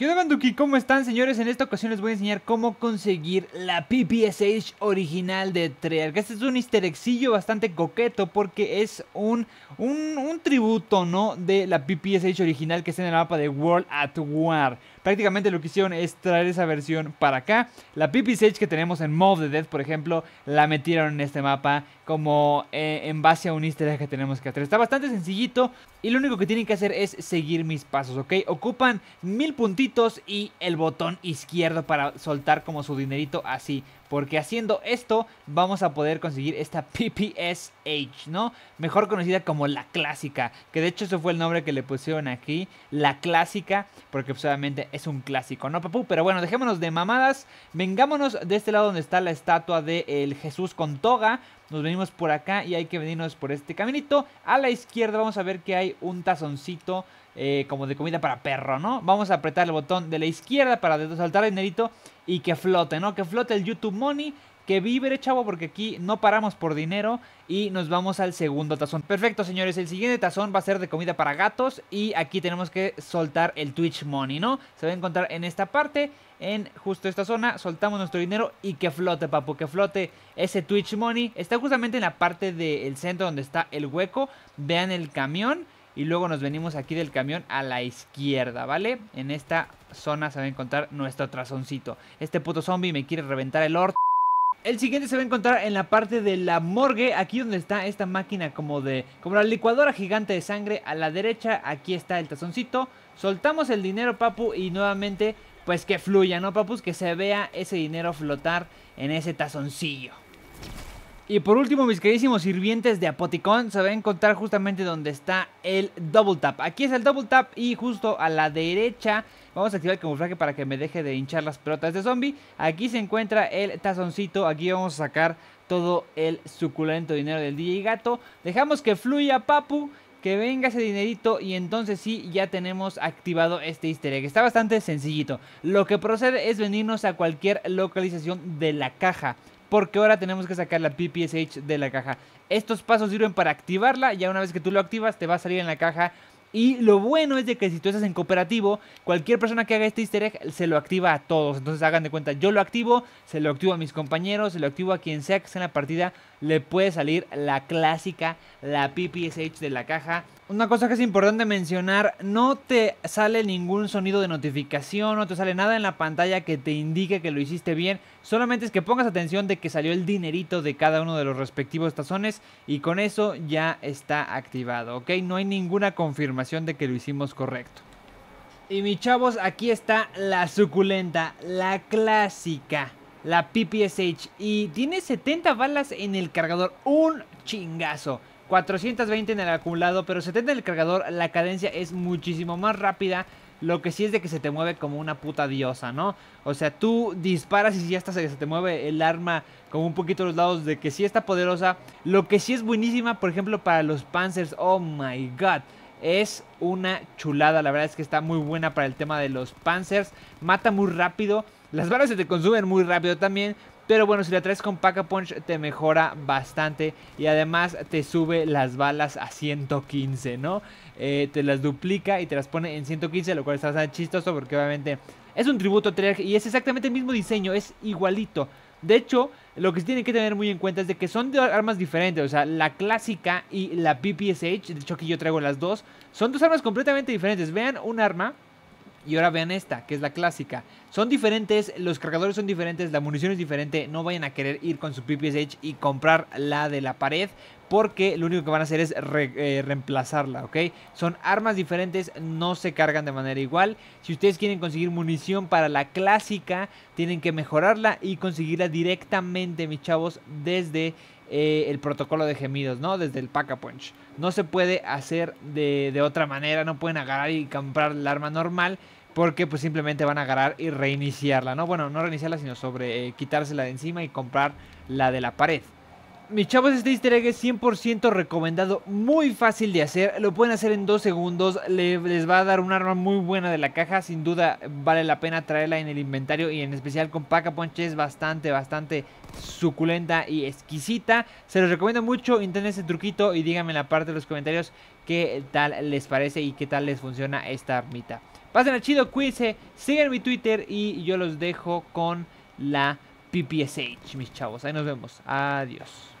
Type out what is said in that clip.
¿Qué onda Banduki? ¿Cómo están señores? En esta ocasión les voy a enseñar cómo conseguir la PPSH original de Treyarch Este es un histerexillo bastante coqueto porque es un, un, un tributo ¿no? de la PPSH original que está en el mapa de World at War prácticamente lo que hicieron es traer esa versión para acá. La PP Sage que tenemos en Mob the dead por ejemplo, la metieron en este mapa como eh, en base a un easter que tenemos que hacer. Está bastante sencillito y lo único que tienen que hacer es seguir mis pasos, ¿ok? Ocupan mil puntitos y el botón izquierdo para soltar como su dinerito así porque haciendo esto vamos a poder conseguir esta PPSH, ¿no? Mejor conocida como la clásica. Que de hecho ese fue el nombre que le pusieron aquí. La clásica. Porque pues, obviamente es un clásico, ¿no, papu? Pero bueno, dejémonos de mamadas. Vengámonos de este lado donde está la estatua del de Jesús con toga. Nos venimos por acá y hay que venirnos por este caminito. A la izquierda vamos a ver que hay un tazoncito eh, como de comida para perro, ¿no? Vamos a apretar el botón de la izquierda para saltar dinerito y que flote, ¿no? Que flote el YouTube Money. Que vibre, chavo, porque aquí no paramos por dinero y nos vamos al segundo tazón. Perfecto, señores, el siguiente tazón va a ser de comida para gatos y aquí tenemos que soltar el Twitch Money, ¿no? Se va a encontrar en esta parte, en justo esta zona, soltamos nuestro dinero y que flote, papu, que flote ese Twitch Money. Está justamente en la parte del centro donde está el hueco, vean el camión y luego nos venimos aquí del camión a la izquierda, ¿vale? En esta zona se va a encontrar nuestro tazoncito Este puto zombie me quiere reventar el orto. El siguiente se va a encontrar en la parte de la morgue, aquí donde está esta máquina como de... Como la licuadora gigante de sangre, a la derecha aquí está el tazoncito. Soltamos el dinero, papu, y nuevamente pues que fluya, ¿no, papus? Que se vea ese dinero flotar en ese tazoncillo. Y por último, mis queridísimos sirvientes de Apoticon se va a encontrar justamente donde está el Double Tap. Aquí es el Double Tap y justo a la derecha vamos a activar el camuflaje para que me deje de hinchar las pelotas de zombie. Aquí se encuentra el tazoncito, aquí vamos a sacar todo el suculento dinero del DJ Gato. Dejamos que fluya Papu que venga ese dinerito y entonces sí ya tenemos activado este easter egg. Está bastante sencillito. Lo que procede es venirnos a cualquier localización de la caja porque ahora tenemos que sacar la PPSH de la caja. Estos pasos sirven para activarla, ya una vez que tú lo activas te va a salir en la caja y lo bueno es de que si tú estás en cooperativo, cualquier persona que haga este easter egg se lo activa a todos. Entonces hagan de cuenta, yo lo activo, se lo activo a mis compañeros, se lo activo a quien sea que esté en la partida, le puede salir la clásica, la PPSH de la caja. Una cosa que es importante mencionar, no te sale ningún sonido de notificación, no te sale nada en la pantalla que te indique que lo hiciste bien, solamente es que pongas atención de que salió el dinerito de cada uno de los respectivos tazones y con eso ya está activado, ¿ok? No hay ninguna confirmación de que lo hicimos correcto. Y mis chavos, aquí está la suculenta, la clásica, la PPSH y tiene 70 balas en el cargador, un chingazo. 420 en el acumulado, pero 70 en el cargador, la cadencia es muchísimo más rápida. Lo que sí es de que se te mueve como una puta diosa, ¿no? O sea, tú disparas y si ya hasta se, te mueve el arma como un poquito a los lados de que sí está poderosa. Lo que sí es buenísima, por ejemplo, para los Panzers, oh my god. Es una chulada, la verdad es que está muy buena para el tema de los Panzers. Mata muy rápido. Las balas se te consumen muy rápido también, pero bueno, si la traes con Pack a Punch te mejora bastante. Y además te sube las balas a 115, ¿no? Eh, te las duplica y te las pone en 115, lo cual está bastante chistoso porque obviamente es un tributo Treyarch y es exactamente el mismo diseño, es igualito. De hecho, lo que se tiene que tener muy en cuenta es de que son dos armas diferentes. O sea, la clásica y la PPSH, de hecho aquí yo traigo las dos, son dos armas completamente diferentes. Vean un arma y ahora vean esta, que es la clásica. Son diferentes, los cargadores son diferentes, la munición es diferente. No vayan a querer ir con su PPSH y comprar la de la pared porque lo único que van a hacer es eh, reemplazarla, ¿ok? Son armas diferentes, no se cargan de manera igual. Si ustedes quieren conseguir munición para la clásica, tienen que mejorarla y conseguirla directamente, mis chavos, desde eh, el protocolo de gemidos, ¿no? Desde el pack a punch. No se puede hacer de, otra manera, no pueden agarrar y comprar la arma normal. Porque pues simplemente van a agarrar y reiniciarla, ¿no? Bueno, no reiniciarla, sino sobre eh, quitársela de encima y comprar la de la pared. Mis chavos, este easter egg es 100% recomendado, muy fácil de hacer, lo pueden hacer en 2 segundos, les va a dar un arma muy buena de la caja, sin duda vale la pena traerla en el inventario y en especial con Paca Punch es bastante, bastante suculenta y exquisita. Se los recomiendo mucho, intenten ese truquito y díganme en la parte de los comentarios qué tal les parece y qué tal les funciona esta armita. Pasen a chido, cuídense, sigan mi Twitter y yo los dejo con la PPSH, mis chavos. Ahí nos vemos. Adiós.